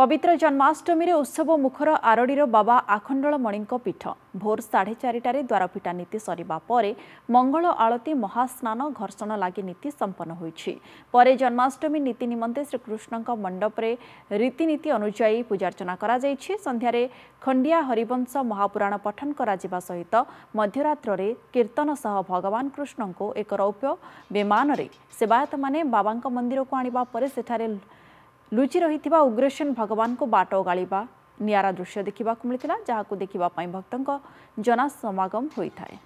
ପବିତ୍ର ଜନ୍ମାଷ୍ଟମୀରେ ଉତ୍ସବ ମୁଖର ଆରଡ଼ିର ବାବା ଆଖଣ୍ଡଳମଣିଙ୍କ ପୀଠ ଭୋର ସାଢ଼େ ଚାରିଟାରେ ଦ୍ୱାରପିଠା ନୀତି ସରିବା ପରେ ମଙ୍ଗଳ ଆଳତୀ ମହାସ୍ନାନ ଘର୍ଷଣ ଲାଗି ନୀତି ସମ୍ପନ୍ନ ହୋଇଛି ପରେ ଜନ୍ମାଷ୍ଟମୀ ନୀତି ନିମନ୍ତେ ଶ୍ରୀକୃଷ୍ଣଙ୍କ ମଣ୍ଡପରେ ରୀତିନୀତି ଅନୁଯାୟୀ ପୂଜାର୍ଚ୍ଚନା କରାଯାଇଛି ସନ୍ଧ୍ୟାରେ ଖଣ୍ଡିଆ ହରିବଂଶ ମହାପୁରାଣ ପଠନ କରାଯିବା ସହିତ ମଧ୍ୟରାତ୍ରରେ କୀର୍ତ୍ତନ ସହ ଭଗବାନ କୃଷ୍ଣଙ୍କୁ ଏକ ରୌପ୍ୟ ବିମାନରେ ସେବାୟତମାନେ ବାବାଙ୍କ ମନ୍ଦିରକୁ ଆଣିବା ପରେ ସେଠାରେ ଲୁଚି ରହିଥିବା ଉଗ୍ରସେନ ଭଗବାନଙ୍କୁ ବାଟ ଓଗାଳିବା ନିଆରା ଦୃଶ୍ୟ ଦେଖିବାକୁ ମିଳିଥିଲା ଯାହାକୁ ଦେଖିବା ପାଇଁ ଭକ୍ତଙ୍କ ଜନସମାଗମ ହୋଇଥାଏ